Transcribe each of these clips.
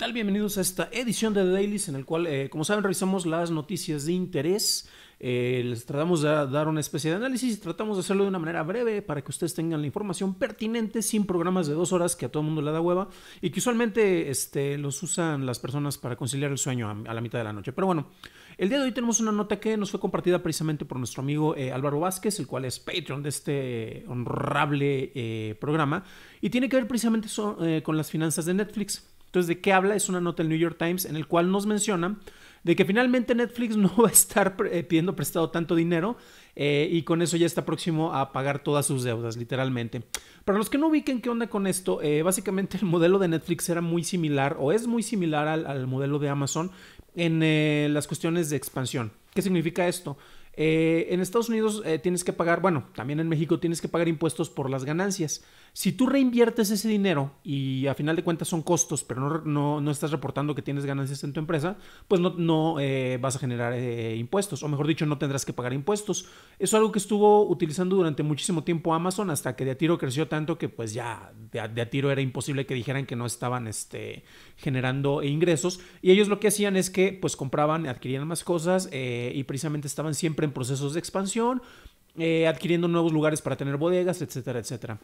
tal? Bienvenidos a esta edición de The Dailies en el cual, eh, como saben, revisamos las noticias de interés, eh, les tratamos de dar una especie de análisis y tratamos de hacerlo de una manera breve para que ustedes tengan la información pertinente sin programas de dos horas que a todo el mundo le da hueva y que usualmente este, los usan las personas para conciliar el sueño a, la mitad de la noche. Pero bueno, el día de hoy tenemos una nota que nos fue compartida precisamente por nuestro amigo eh, Álvaro Vázquez, el cual es Patreon de este honrable programa y tiene que ver precisamente con las finanzas de Netflix. Entonces, ¿de qué habla? Es una nota del New York Times en el cual nos menciona de que finalmente Netflix no va a estar eh, pidiendo prestado tanto dinero eh, y con eso ya está próximo a pagar todas sus deudas, literalmente. Para los que no ubiquen qué onda con esto, eh, básicamente el modelo de Netflix era muy similar o es muy similar al, al modelo de Amazon en las cuestiones de expansión. ¿Qué significa esto? Eh, en Estados Unidos eh, tienes que pagar, bueno, también en México tienes que pagar impuestos por las ganancias. Si tú reinviertes ese dinero y a final de cuentas son costos, pero no, estás reportando que tienes ganancias en tu empresa, pues no, no eh, vas a generar impuestos, o mejor dicho, no tendrás que pagar impuestos. Eso es algo que estuvo utilizando durante muchísimo tiempo Amazon hasta que de a tiro creció tanto que pues ya de a, tiro era imposible que dijeran que no estaban este, generando ingresos. Y ellos lo que hacían es que pues compraban, adquirían más cosas y precisamente estaban siempre en procesos de expansión, eh, adquiriendo nuevos lugares para tener bodegas, etcétera, etcétera.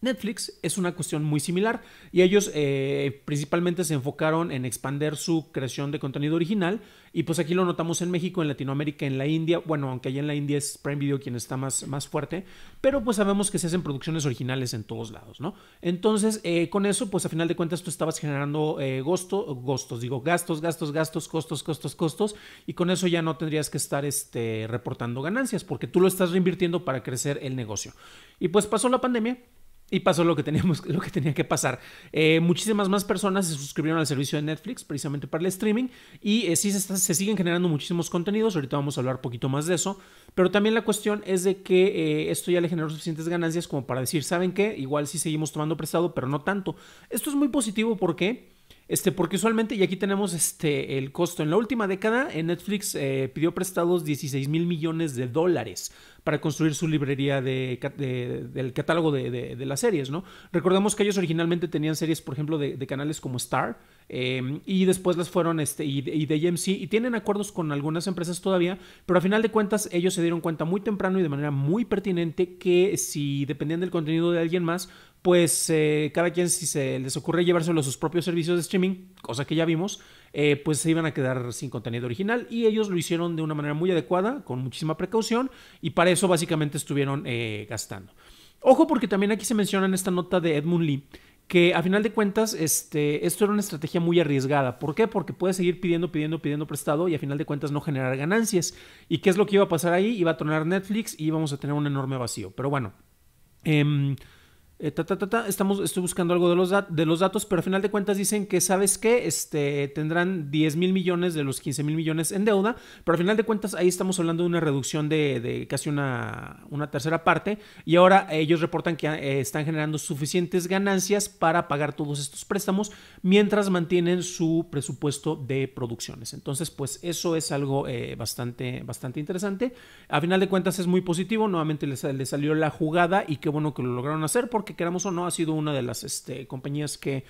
Netflix es una cuestión muy similar y ellos eh, principalmente se enfocaron en expander su creación de contenido original y pues aquí lo notamos en México, en Latinoamérica, en la India, bueno, aunque allá en la India es Prime Video quien está más, más fuerte, pero pues sabemos que se hacen producciones originales en todos lados, ¿no? Entonces, eh, con eso, pues a final de cuentas tú estabas generando gastos, eh, gosto, gastos, digo, gastos, gastos, gastos, costos, costos, costos, y con eso ya no tendrías que estar este, reportando ganancias porque tú lo estás reinvirtiendo para crecer el negocio. Y pues pasó la pandemia y pasó lo que teníamos, lo que tenía que pasar. Eh, muchísimas más personas se suscribieron al servicio de Netflix precisamente para el streaming. Y eh, sí se, siguen generando muchísimos contenidos. Ahorita vamos a hablar un poquito más de eso. Pero también la cuestión es de que eh, esto ya le generó suficientes ganancias como para decir, ¿saben qué? Igual sí seguimos tomando prestado, pero no tanto. Esto es muy positivo porque este, porque usualmente, y aquí tenemos este, el costo, en la última década en eh, Netflix eh, pidió prestados 16 mil millones de dólares para construir su librería de, del catálogo de, las series, ¿no? Recordemos que ellos originalmente tenían series, por ejemplo, de, canales como Star, em, y después las fueron, este, y, de AMC, y tienen acuerdos con algunas empresas todavía, pero a final de cuentas ellos se dieron cuenta muy temprano y de manera muy pertinente que si dependían del contenido de alguien más, pues eh, cada quien si se les ocurre llevárselo a sus propios servicios de streaming, cosa que ya vimos, eh, pues se iban a quedar sin contenido original y ellos lo hicieron de una manera muy adecuada, con muchísima precaución y para eso básicamente estuvieron eh, gastando. Ojo porque también aquí se menciona en esta nota de Edmund Lee que a final de cuentas este, esto era una estrategia muy arriesgada. ¿Por qué? Porque puede seguir pidiendo, pidiendo, pidiendo prestado y a final de cuentas no generar ganancias. ¿Y qué es lo que iba a pasar ahí? Iba a tronar Netflix y íbamos a tener un enorme vacío. Pero bueno. Em, eh, estamos, estoy buscando algo de los, de los datos, pero a final de cuentas dicen que, ¿sabes que Este, tendrán 10 mil millones de los 15 mil millones en deuda, pero al final de cuentas ahí estamos hablando de una reducción de, casi una, una, tercera parte y ahora ellos reportan que eh, están generando suficientes ganancias para pagar todos estos préstamos mientras mantienen su presupuesto de producciones. Entonces, pues eso es algo eh, bastante, bastante interesante. A final de cuentas es muy positivo, nuevamente les, les salió la jugada y qué bueno que lo lograron hacer porque que queramos o no, ha sido una de las este, compañías que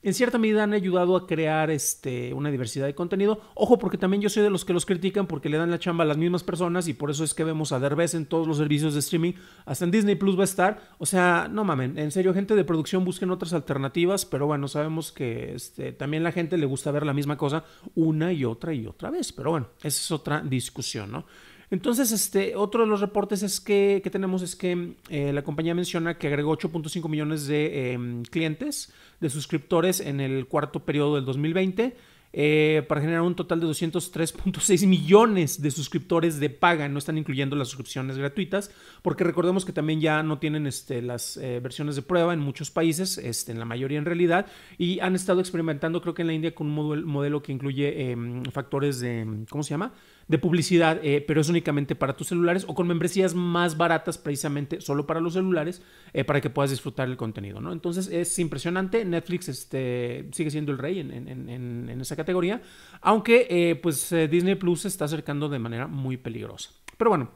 en cierta medida han ayudado a crear este, una diversidad de contenido. Ojo, porque también yo soy de los que los critican porque le dan la chamba a las mismas personas y por eso es que vemos a Derbez en todos los servicios de streaming. Hasta en Disney Plus va a estar. O sea, no mamen. En serio, gente de producción busquen otras alternativas, pero bueno, sabemos que este, también la gente le gusta ver la misma cosa una y otra y otra vez. Pero bueno, esa es otra discusión, ¿no? Entonces, este, otro de los reportes es que, tenemos es que eh, la compañía menciona que agregó 8.5 millones de em, clientes, de suscriptores en el cuarto periodo del 2020. Eh, para generar un total de 203.6 millones de suscriptores de paga, no están incluyendo las suscripciones gratuitas, porque recordemos que también ya no tienen este, las eh, versiones de prueba en muchos países, este, en la mayoría en realidad, y han estado experimentando, creo que en la India, con un modelo, que incluye em, factores de, ¿cómo se llama? de publicidad, eh, pero es únicamente para tus celulares o con membresías más baratas precisamente solo para los celulares eh, para que puedas disfrutar el contenido, ¿no? Entonces es impresionante, Netflix este, sigue siendo el rey en, esa categoría, aunque eh, pues Disney Plus se está acercando de manera muy peligrosa. Pero bueno,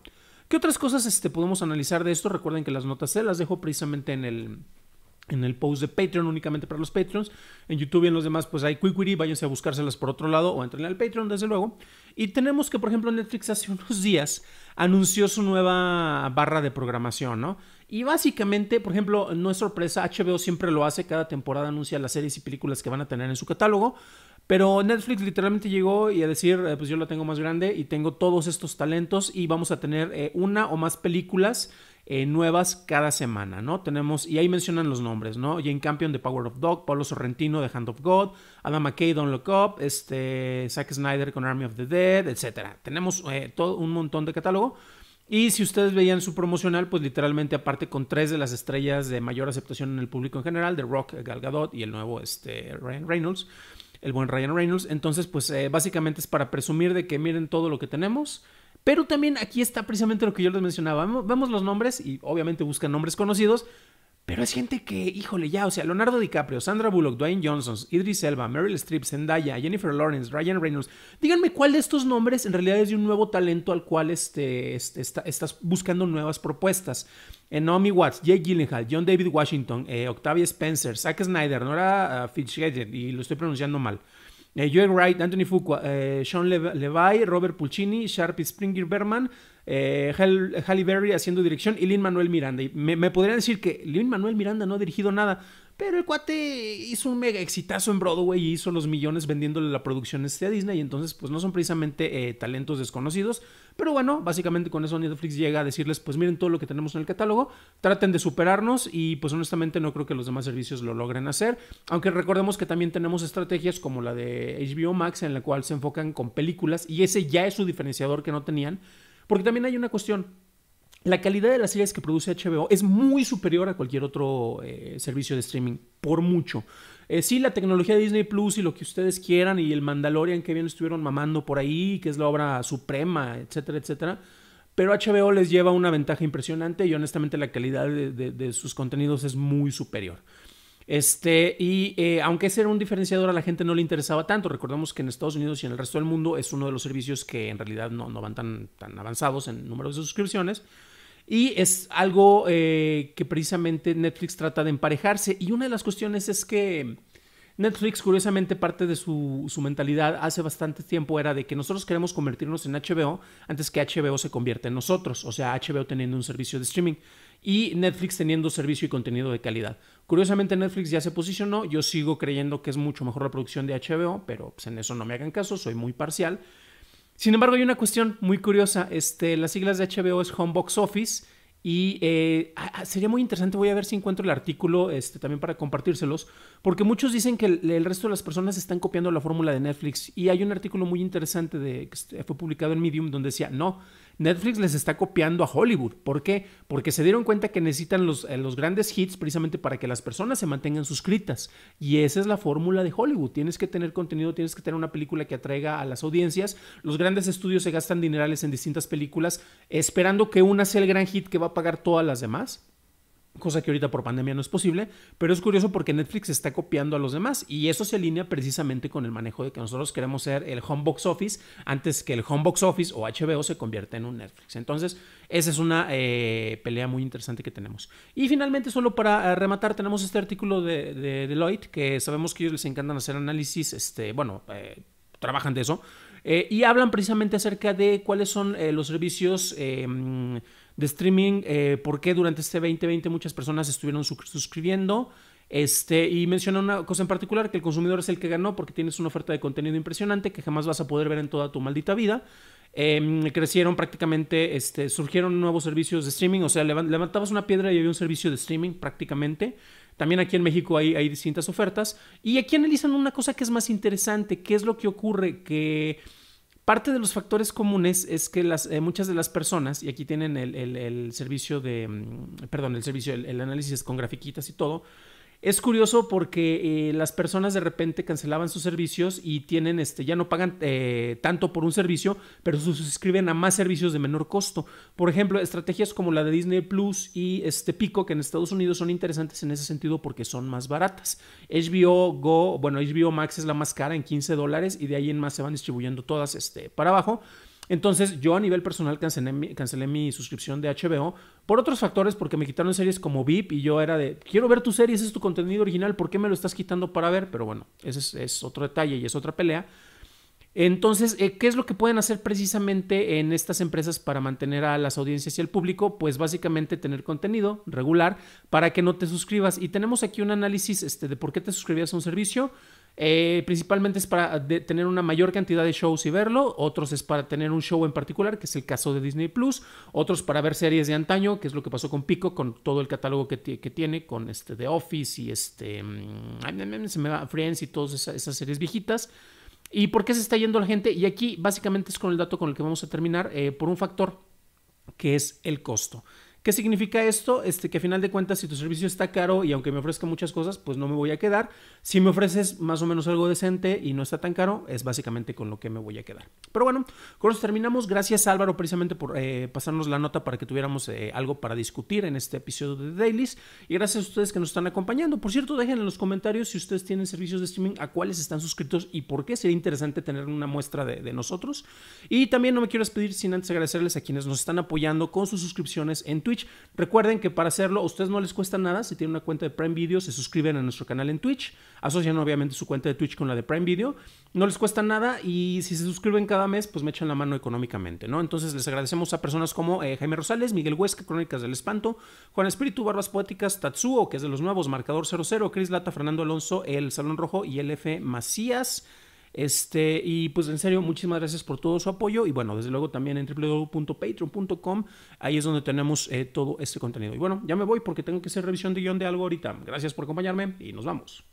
¿qué otras cosas este, podemos analizar de esto? Recuerden que las notas se las dejo precisamente en el en el post de Patreon únicamente para los Patreons. En YouTube y en los demás, pues hay Quicky, váyanse a buscárselas por otro lado o entren al Patreon, desde luego. Y tenemos que, por ejemplo, Netflix hace unos días anunció su nueva barra de programación, ¿no? Y básicamente, por ejemplo, no es sorpresa, HBO siempre lo hace, cada temporada anuncia las series y películas que van a tener en su catálogo. Pero Netflix literalmente llegó y a decir, eh, pues yo la tengo más grande y tengo todos estos talentos y vamos a tener eh, una o más películas eh, nuevas cada semana, ¿no? Tenemos, y ahí mencionan los nombres, ¿no? Jane Campion de Power of Dog, Pablo Sorrentino de Hand of God, Adam McKay, Don't Look Up, este, Zack Snyder con Army of the Dead, etc. Tenemos eh, todo un montón de catálogo. Y si ustedes veían su promocional, pues literalmente aparte con tres de las estrellas de mayor aceptación en el público en general, The Rock, Gal Gadot y el nuevo este, Ryan Reynolds, el buen Ryan Reynolds. Entonces, pues eh, básicamente es para presumir de que miren todo lo que tenemos. Pero también aquí está precisamente lo que yo les mencionaba. Vemos los nombres y obviamente buscan nombres conocidos, pero es gente que, híjole, ya, o sea, Leonardo DiCaprio, Sandra Bullock, Dwayne Johnson, Idris Elba, Meryl Streep, Zendaya, Jennifer Lawrence, Ryan Reynolds. Díganme cuál de estos nombres en realidad es de un nuevo talento al cual este, este estás buscando nuevas propuestas. Eh, Naomi Watts, Jake Gyllenhaal, John David Washington, eh, Octavia Spencer, Zack Snyder, Nora uh, Fitzgerald, y lo estoy pronunciando mal. Eh, Joe Wright, Anthony Fuqua, eh, Sean Le Robert Pulcini, Sharpie Springer Berman, eh, Berry haciendo dirección y Lin Manuel Miranda. Y me, podría decir que Lin Manuel Miranda no ha dirigido nada, pero el cuate hizo un mega exitazo en Broadway y hizo los millones vendiéndole la producción este a Disney. Y entonces, pues no son precisamente eh, talentos desconocidos. Pero bueno, básicamente con eso Netflix llega a decirles, pues miren todo lo que tenemos en el catálogo, traten de superarnos y pues honestamente no creo que los demás servicios lo logren hacer. Aunque recordemos que también tenemos estrategias como la de HBO Max en la cual se enfocan con películas y ese ya es su diferenciador que no tenían. Porque también hay una cuestión, la calidad de las series que produce HBO es muy superior a cualquier otro eh, servicio de streaming, por mucho. Eh, sí, la tecnología de Disney Plus y lo que ustedes quieran y el Mandalorian que bien estuvieron mamando por ahí, que es la obra suprema, etcétera, etcétera. Pero HBO les lleva una ventaja impresionante y honestamente la calidad de, sus contenidos es muy superior. Este, y eh, aunque ese era un diferenciador, a la gente no le interesaba tanto. Recordemos que en Estados Unidos y en el resto del mundo es uno de los servicios que en realidad no, van tan, tan avanzados en número de suscripciones. Y es algo eh, que precisamente Netflix trata de emparejarse. Y una de las cuestiones es que Netflix, curiosamente, parte de su, mentalidad hace bastante tiempo era de que nosotros queremos convertirnos en HBO antes que HBO se convierta en nosotros. O sea, HBO teniendo un servicio de streaming y Netflix teniendo servicio y contenido de calidad. Curiosamente, Netflix ya se posicionó. Yo sigo creyendo que es mucho mejor la producción de HBO, pero pues, en eso no me hagan caso, soy muy parcial. Sin embargo, hay una cuestión muy curiosa. Este, las siglas de HBO es Home Box Office. Y eh, ah, ah, sería muy interesante, voy a ver si encuentro el artículo este, también para compartírselos, porque muchos dicen que el, resto de las personas están copiando la fórmula de Netflix. Y hay un artículo muy interesante de, que fue publicado en Medium donde decía, no, Netflix les está copiando a Hollywood. ¿Por qué? Porque se dieron cuenta que necesitan los, eh, los grandes hits precisamente para que las personas se mantengan suscritas. Y esa es la fórmula de Hollywood. Tienes que tener contenido, tienes que tener una película que atraiga a las audiencias. Los grandes estudios se gastan dinerales en distintas películas esperando que una sea el gran hit que va a pagar todas las demás cosa que ahorita por pandemia no es posible, pero es curioso porque Netflix está copiando a los demás y eso se alinea precisamente con el manejo de que nosotros queremos ser el home box office antes que el home box office o HBO se convierta en un Netflix. Entonces, esa es una eh, pelea muy interesante que tenemos. Y finalmente, solo para eh, rematar, tenemos este artículo de, de Deloitte que sabemos que ellos les encantan hacer análisis, este, bueno, eh, trabajan de eso, eh, y hablan precisamente acerca de cuáles son eh, los servicios em, de streaming, eh, por qué durante este 2020 muchas personas estuvieron suscribiendo. Este, y menciona una cosa en particular, que el consumidor es el que ganó porque tienes una oferta de contenido impresionante que jamás vas a poder ver en toda tu maldita vida. Em, crecieron prácticamente, este, surgieron nuevos servicios de streaming, o sea, levantabas una piedra y había un servicio de streaming prácticamente. También aquí en México hay, hay distintas ofertas. Y aquí analizan una cosa que es más interesante, ¿Qué es lo que ocurre, que parte de los factores comunes es que las, eh, muchas de las personas, y aquí tienen el, servicio de, mm, perdón, el servicio, el análisis con grafiquitas y todo, es curioso porque eh, las personas de repente cancelaban sus servicios y tienen, este, ya no pagan eh, tanto por un servicio, pero se suscriben a más servicios de menor costo. Por ejemplo, estrategias como la de Disney Plus y este Pico, que en Estados Unidos son interesantes en ese sentido porque son más baratas. HBO Go, bueno, HBO Max es la más cara en 15 dólares y de ahí en más se van distribuyendo todas este, para abajo. Entonces yo a nivel personal cancelé mi, suscripción de HBO por otros factores, porque me quitaron series como VIP y yo era de, quiero ver tu serie, ese es tu contenido original, ¿por qué me lo estás quitando para ver? Pero bueno, ese es, otro detalle y es otra pelea. Entonces, eh, ¿qué es lo que pueden hacer precisamente en estas empresas para mantener a las audiencias y al público? Pues básicamente tener contenido regular para que no te suscribas. Y tenemos aquí un análisis este, de por qué te suscribías a un servicio, eh, principalmente es para tener una mayor cantidad de shows y verlo, otros es para tener un show en particular, que es el caso de Disney Plus, otros para ver series de antaño, que es lo que pasó con Pico, con todo el catálogo que, tiene, con este The Office y este mm, mm, mm, se me va, Friends y todas esas, series viejitas. ¿Y por qué se está yendo la gente? Y aquí básicamente es con el dato con el que vamos a terminar, eh, por un factor que es el costo. ¿Qué significa esto? Este, que a final de cuentas, si tu servicio está caro y aunque me ofrezca muchas cosas, pues no me voy a quedar. Si me ofreces más o menos algo decente y no está tan caro, es básicamente con lo que me voy a quedar. Pero bueno, con eso terminamos. Gracias Álvaro precisamente por eh, pasarnos la nota para que tuviéramos eh, algo para discutir en este episodio de Dailies. Y gracias a ustedes que nos están acompañando. Por cierto, dejen en los comentarios si ustedes tienen servicios de streaming, a cuáles están suscritos y por qué. Sería interesante tener una muestra de, de nosotros. Y también no me quiero despedir sin antes agradecerles a quienes nos están apoyando con sus suscripciones en Twitter Recuerden que para hacerlo a ustedes no les cuesta nada. Si tienen una cuenta de Prime Video, se suscriben a nuestro canal en Twitch. Asocian obviamente su cuenta de Twitch con la de Prime Video. No les cuesta nada y si se suscriben cada mes, pues me echan la mano económicamente, ¿no? Entonces les agradecemos a personas como eh, Jaime Rosales, Miguel Huesca, Crónicas del Espanto, Juan Espíritu, Barbas Poéticas, Tatsuo, que es de los nuevos, Marcador 00, Cris Lata, Fernando Alonso, El Salón Rojo y LF Macías. Este, y pues en serio, muchísimas gracias por todo su apoyo. Y bueno, desde luego también en www.patreon.com, ahí es donde tenemos eh, todo este contenido. Y bueno, ya me voy porque tengo que hacer revisión de guión de algo ahorita. Gracias por acompañarme y nos vamos.